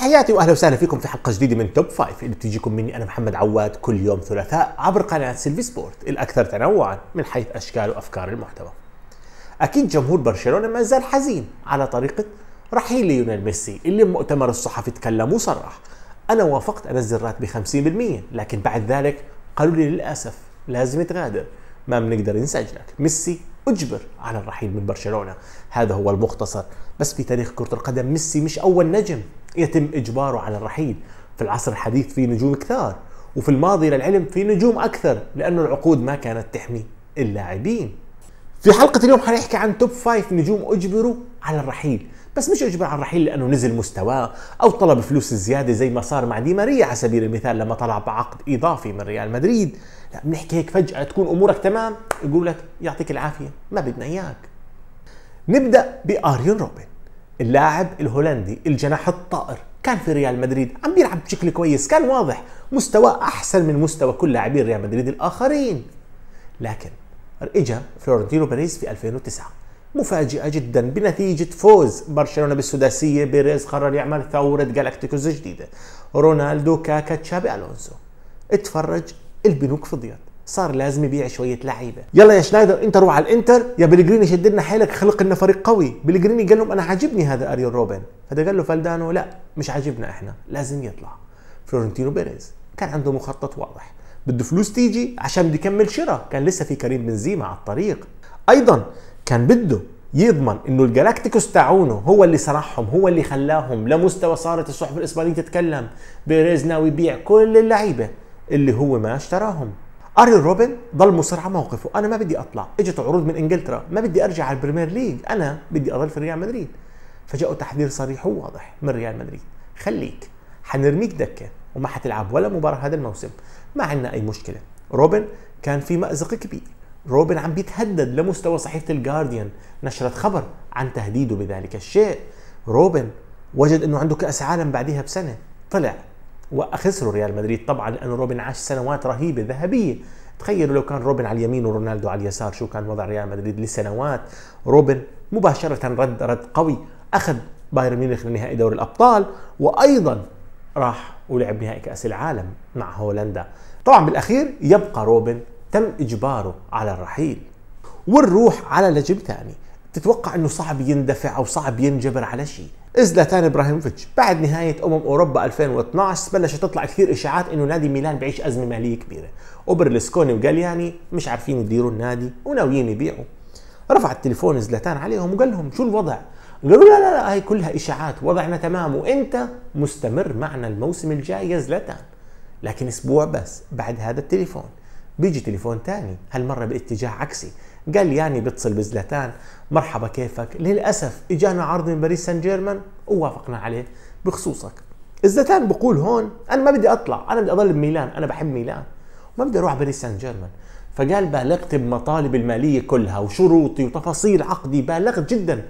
تحياتي واهلا وسهلا فيكم في حلقه جديده من توب فايف اللي بتجيكم مني انا محمد عواد كل يوم ثلاثاء عبر قناه سيلفي سبورت الاكثر تنوعا من حيث اشكال وافكار المحتوى. اكيد جمهور برشلونه ما زال حزين على طريقه رحيل ليونيل ميسي اللي بمؤتمر الصحفي تكلم وصرح انا وافقت انزل راتبي 50% لكن بعد ذلك قالوا لي للاسف لازم تغادر ما بنقدر نسجلك ميسي اجبر على الرحيل من برشلونه هذا هو المختصر بس في تاريخ كره القدم ميسي مش اول نجم يتم اجباره على الرحيل في العصر الحديث في نجوم كثار وفي الماضي للعلم في نجوم اكثر لانه العقود ما كانت تحمي اللاعبين في حلقة اليوم حنحكي عن توب فايف نجوم اجبروا على الرحيل بس مش اجبر على الرحيل لانه نزل مستواه او طلب فلوس زيادة زي ما صار مع دي ماريا على سبيل المثال لما طلع بعقد اضافي من ريال مدريد لا بنحكي هيك فجأة تكون امورك تمام يقول لك يعطيك العافية ما بدنا اياك نبدأ باريون روبن اللاعب الهولندي الجناح الطائر كان في ريال مدريد عم بيلعب بشكل كويس كان واضح مستوى احسن من مستوى كل لاعبي ريال مدريد الاخرين لكن اجا فلورنتينو باريس في 2009 مفاجئه جدا بنتيجه فوز برشلونه بالسداسيه بيريز قرر يعمل ثوره جالاكتيكوز جديده رونالدو كاكا تشابي الونسو اتفرج البنوك فضيت صار لازم يبيع شويه لعيبه يلا يا شنايدر انت روح على الانتر يا بلغريني شددنا حيلك خلق لنا فريق قوي بلغريني قال لهم انا عاجبني هذا اريون روبن هذا قال له فالدانو لا مش عاجبنا احنا لازم يطلع فلورنتينو بيريز كان عنده مخطط واضح بده فلوس تيجي عشان بده يكمل شراء كان لسه في كريم بنزيما على الطريق ايضا كان بده يضمن انه الجلاكتيكوس تاعونه هو اللي صنعهم هو اللي خلاهم لمستوى صارت الصحف الاسبانيه تتكلم بيريز ناوي يبيع كل اللعيبه اللي هو ما اشتراهم اري روبن ضل مصر على موقفه انا ما بدي اطلع اجت عروض من انجلترا ما بدي ارجع على البريمير ليج انا بدي اضل في ريال مدريد فجاءه تحذير صريح وواضح من ريال مدريد خليك حنرميك دكه وما حتلعب ولا مباراه هذا الموسم ما عندنا اي مشكله روبن كان في مأزق كبير روبن عم بيتهدد لمستوى صحيفة الجارديان نشرت خبر عن تهديده بذلك الشيء روبن وجد انه عنده كأس عالم بعدها بسنة طلع وخسروا ريال مدريد طبعا لأن روبن عاش سنوات رهيبة ذهبية تخيلوا لو كان روبن على اليمين ورونالدو على اليسار شو كان وضع ريال مدريد لسنوات روبن مباشرة رد رد قوي أخذ بايرن ميونخ لنهائي دوري الأبطال وأيضا راح ولعب نهائي كأس العالم مع هولندا طبعا بالأخير يبقى روبن تم إجباره على الرحيل والروح على نجم ثاني تتوقع انه صعب يندفع او صعب ينجبر على شيء زلاتان ابراهيموفيتش بعد نهايه امم اوروبا 2012 بلشت تطلع كثير اشاعات انه نادي ميلان بيعيش ازمه ماليه كبيره وبرلسكوني وجالياني مش عارفين يديروا النادي وناويين يبيعوا رفع التليفون زلاتان عليهم وقال لهم شو الوضع قالوا لا لا لا هاي كلها اشاعات وضعنا تمام وانت مستمر معنا الموسم الجاي يا زلاتان لكن اسبوع بس بعد هذا التليفون بيجي تليفون تاني هالمرة باتجاه عكسي قال يعني بيتصل بزلتان مرحبا كيفك للأسف إجانا عرض من باريس سان جيرمان ووافقنا عليه بخصوصك الزلتان بقول هون أنا ما بدي أطلع أنا بدي أضل بميلان أنا بحب ميلان وما بدي أروح باريس سان جيرمان فقال بالغت بمطالب المالية كلها وشروطي وتفاصيل عقدي بالغت جدا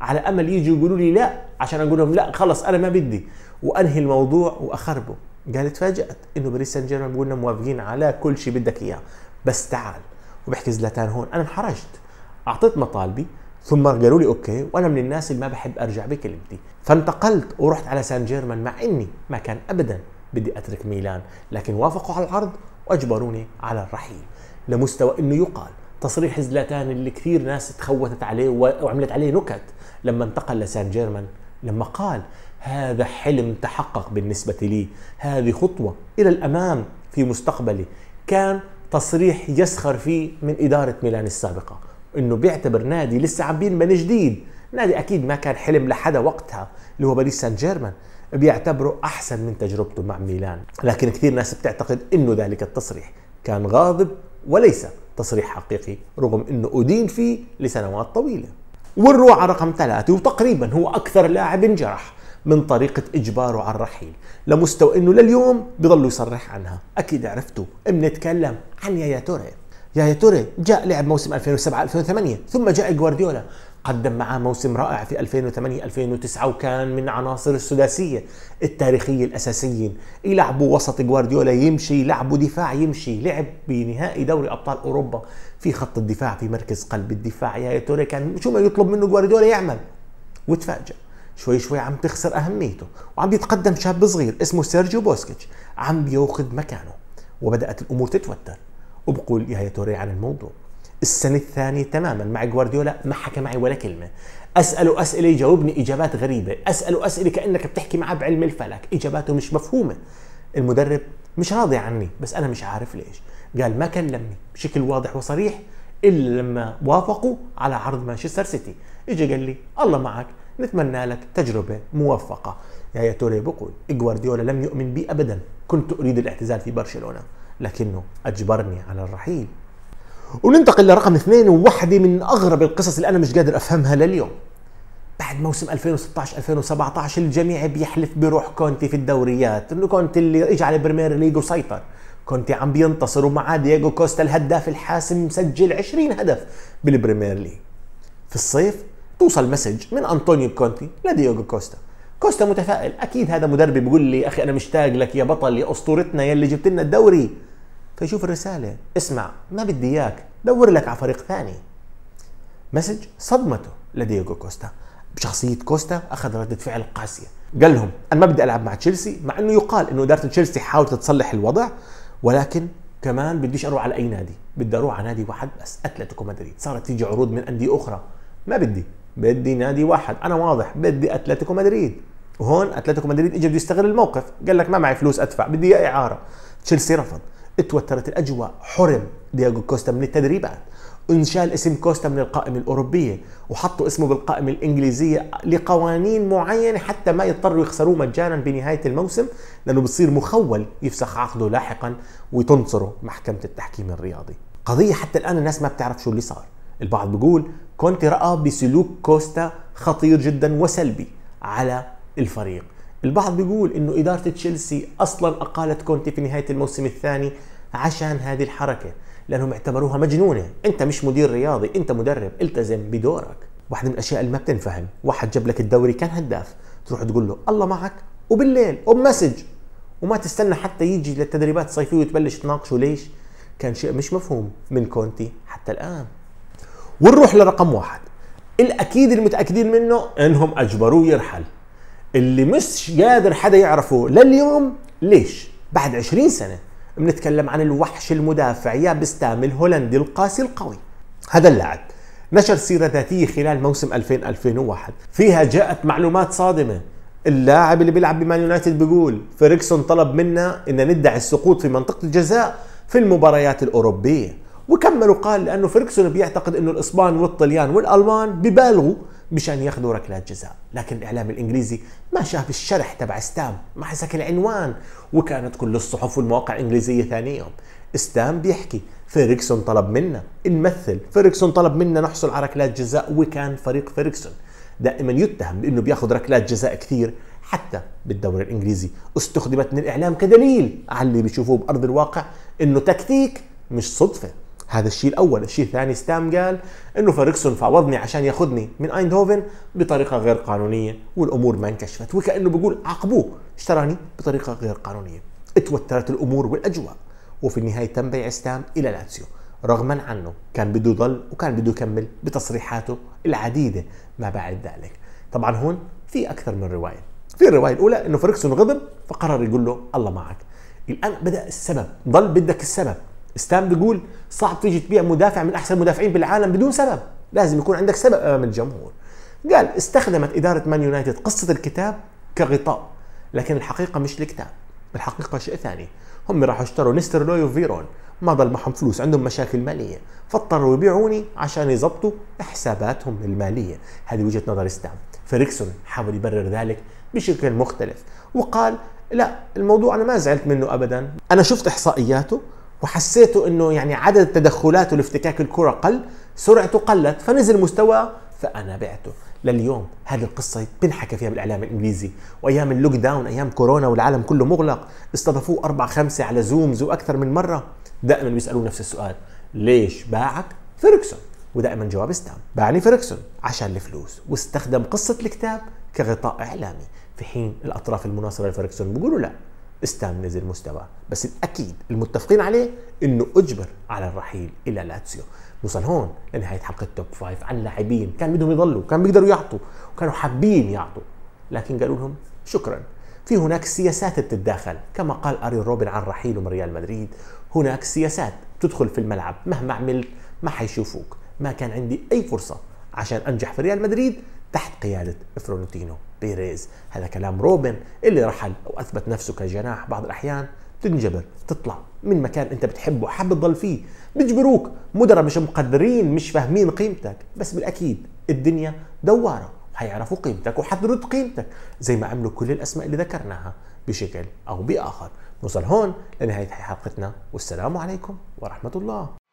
على أمل يجوا يقولوا لي لا عشان أقول لهم لا خلص أنا ما بدي وأنهي الموضوع وأخربه قال تفاجأت انه باريس سان جيرمان بيقولنا موافقين على كل شيء بدك اياه بس تعال وبحكي زلاتان هون انا انحرجت اعطيت مطالبي ثم قالوا لي اوكي وانا من الناس اللي ما بحب ارجع بكلمتي فانتقلت ورحت على سان جيرمان مع اني ما كان ابدا بدي اترك ميلان لكن وافقوا على العرض واجبروني على الرحيل لمستوى انه يقال تصريح زلاتان اللي كثير ناس تخوتت عليه وعملت عليه نكت لما انتقل لسان جيرمان لما قال هذا حلم تحقق بالنسبة لي هذه خطوة إلى الأمام في مستقبلي كان تصريح يسخر فيه من إدارة ميلان السابقة إنه بيعتبر نادي لسه عم بينبني جديد نادي أكيد ما كان حلم لحدا وقتها اللي هو باريس سان جيرمان بيعتبره أحسن من تجربته مع ميلان لكن كثير ناس بتعتقد إنه ذلك التصريح كان غاضب وليس تصريح حقيقي رغم انه ادين فيه لسنوات طويله. والروعه رقم ثلاثه وتقريبا هو اكثر لاعب انجرح من طريقه اجباره على الرحيل لمستوى انه لليوم بضلوا يصرح عنها اكيد عرفتوا بنتكلم عن يا توري يا توري جاء لعب موسم 2007 2008 ثم جاء جوارديولا قدم معه موسم رائع في 2008 2009 وكان من عناصر السداسيه التاريخيه الاساسيين يلعبوا وسط جوارديولا يمشي يلعبوا دفاع يمشي لعب بنهائي دوري ابطال اوروبا في خط الدفاع في مركز قلب الدفاع يا توري كان شو ما يطلب منه جوارديولا يعمل وتفاجئ شوي شوي عم تخسر اهميته وعم بيتقدم شاب صغير اسمه سيرجيو بوسكيتش عم بياخذ مكانه وبدات الامور تتوتر وبقول يا توري عن الموضوع السنة الثانية تماما مع جوارديولا ما حكى معي ولا كلمة أسأله أسئلة يجاوبني إجابات غريبة أسأله أسئلة كأنك بتحكي معه بعلم الفلك إجاباته مش مفهومة المدرب مش راضي عني بس أنا مش عارف ليش قال ما كلمني بشكل واضح وصريح إلا لما وافقوا على عرض مانشستر سيتي إجا قال لي الله معك نتمنى لك تجربة موفقة يا توري بقول جوارديولا لم يؤمن بي أبدا كنت أريد الاعتزال في برشلونة لكنه أجبرني على الرحيل وننتقل لرقم اثنين وواحدة من أغرب القصص اللي أنا مش قادر أفهمها لليوم بعد موسم 2016 2017 الجميع بيحلف بروح كونتي في الدوريات انه كونتي اللي اجى على البريمير ليج وسيطر كونتي عم بينتصر ومعاه دييغو كوستا الهداف الحاسم مسجل 20 هدف بالبريمير ليج في الصيف توصل مسج من انطونيو كونتي لديوغو كوستا كوستا متفائل اكيد هذا مدرب بيقول لي اخي انا مشتاق لك يا بطل يا اسطورتنا يلي جبت لنا الدوري فيشوف الرساله اسمع ما بدي اياك دور لك على فريق ثاني مسج صدمته لديوغو كوستا بشخصية كوستا أخذ ردة فعل قاسية قال لهم أنا ما بدي ألعب مع تشيلسي مع أنه يقال أنه إدارة تشيلسي حاولت تصلح الوضع ولكن كمان بديش أروح على أي نادي بدي أروح على نادي واحد بس أتلتيكو مدريد صارت تيجي عروض من أندية أخرى ما بدي بدي نادي واحد انا واضح بدي اتلتيكو مدريد وهون اتلتيكو مدريد اجى بده يستغل الموقف قال لك ما معي فلوس ادفع بدي اياه اعاره تشيلسي رفض اتوترت الاجواء حرم دياغو كوستا من التدريبات انشال اسم كوستا من القائمة الأوروبية وحطوا اسمه بالقائمة الإنجليزية لقوانين معينة حتى ما يضطروا يخسروه مجانا بنهاية الموسم لأنه بصير مخول يفسخ عقده لاحقا وتنصره محكمة التحكيم الرياضي قضية حتى الآن الناس ما بتعرف شو اللي صار البعض بيقول كونتي رأى بسلوك كوستا خطير جدا وسلبي على الفريق البعض بيقول انه اداره تشيلسي اصلا اقالت كونتي في نهايه الموسم الثاني عشان هذه الحركه لانهم اعتبروها مجنونه انت مش مدير رياضي انت مدرب التزم بدورك واحد من الاشياء اللي ما بتنفهم واحد جاب لك الدوري كان هداف تروح تقول له الله معك وبالليل وبمسج وما تستنى حتى يجي للتدريبات الصيفيه وتبلش تناقشه ليش كان شيء مش مفهوم من كونتي حتى الان ونروح لرقم واحد الاكيد المتاكدين منه انهم اجبروه يرحل اللي مش قادر حدا يعرفه لليوم ليش بعد 20 سنه بنتكلم عن الوحش المدافع يا بستام الهولندي القاسي القوي هذا اللاعب نشر سيرة ذاتية خلال موسم 2000-2001 فيها جاءت معلومات صادمة اللاعب اللي بيلعب بمان يونايتد بيقول فريكسون طلب منا ان ندعي السقوط في منطقة الجزاء في المباريات الأوروبية وكمل وقال لانه فيركسون بيعتقد انه الاسبان والطليان والالمان ببالغوا مشان ياخذوا ركلات جزاء، لكن الاعلام الانجليزي ما شاف الشرح تبع ستام، ما حسك العنوان، وكانت كل الصحف والمواقع الانجليزيه ثاني يوم. ستام بيحكي فيركسون طلب منا نمثل، فيركسون طلب منا نحصل على ركلات جزاء وكان فريق فيركسون دائما يتهم بانه بياخذ ركلات جزاء كثير حتى بالدوري الانجليزي، استخدمت من الاعلام كدليل على اللي بيشوفوه بارض الواقع انه تكتيك مش صدفه. هذا الشيء الاول، الشيء الثاني ستام قال انه فريكسون فاوضني عشان ياخذني من ايندهوفن بطريقه غير قانونيه والامور ما انكشفت وكانه بيقول عاقبوه اشتراني بطريقه غير قانونيه. اتوترت الامور والاجواء وفي النهايه تم بيع ستام الى لاتسيو رغما عنه كان بده يضل وكان بده يكمل بتصريحاته العديده ما بعد ذلك. طبعا هون في اكثر من روايه. في الروايه الاولى انه فريكسون غضب فقرر يقول له الله معك. الان بدا السبب ضل بدك السبب ستان بيقول صعب تيجي تبيع مدافع من احسن المدافعين بالعالم بدون سبب لازم يكون عندك سبب امام آه، الجمهور قال استخدمت اداره مان يونايتد قصه الكتاب كغطاء لكن الحقيقه مش الكتاب الحقيقه شيء ثاني هم راحوا اشتروا نستر لوي وفيرون ما ضل معهم فلوس عندهم مشاكل ماليه فاضطروا يبيعوني عشان يضبطوا حساباتهم الماليه هذه وجهه نظر ستام فريكسون حاول يبرر ذلك بشكل مختلف وقال لا الموضوع انا ما زعلت منه ابدا انا شفت احصائياته وحسيته انه يعني عدد تدخلاته لافتكاك الكره قل سرعته قلت فنزل مستواه فانا بعته لليوم هذه القصة بنحكى فيها بالإعلام الإنجليزي وأيام اللوك داون أيام كورونا والعالم كله مغلق استضافوه أربع خمسة على زومز وأكثر من مرة دائما بيسألوه نفس السؤال ليش باعك فيركسون ودائما جواب ستام باعني فيركسون عشان الفلوس واستخدم قصة الكتاب كغطاء إعلامي في حين الأطراف المناصرة لفيركسون بيقولوا لا نزل مستوى بس الأكيد المتفقين عليه أنه أجبر على الرحيل إلى لاتسيو نوصل هون لنهاية حلقة توب فايف عن لاعبين كان بدهم يضلوا كان بيقدروا يعطوا وكانوا حابين يعطوا لكن قالوا لهم شكرا في هناك سياسات بتتداخل كما قال اري روبن عن رحيله من ريال مدريد هناك سياسات تدخل في الملعب مهما عملت ما حيشوفوك ما كان عندي اي فرصه عشان انجح في ريال مدريد تحت قياده فرونتينو بيريز هذا كلام روبن اللي رحل واثبت نفسه كجناح بعض الاحيان تنجبر تطلع من مكان انت بتحبه حابب تضل فيه بيجبروك مدراء مش مقدرين مش فاهمين قيمتك بس بالاكيد الدنيا دواره حيعرفوا قيمتك وحترد قيمتك زي ما عملوا كل الاسماء اللي ذكرناها بشكل او باخر نوصل هون لنهايه حلقتنا والسلام عليكم ورحمه الله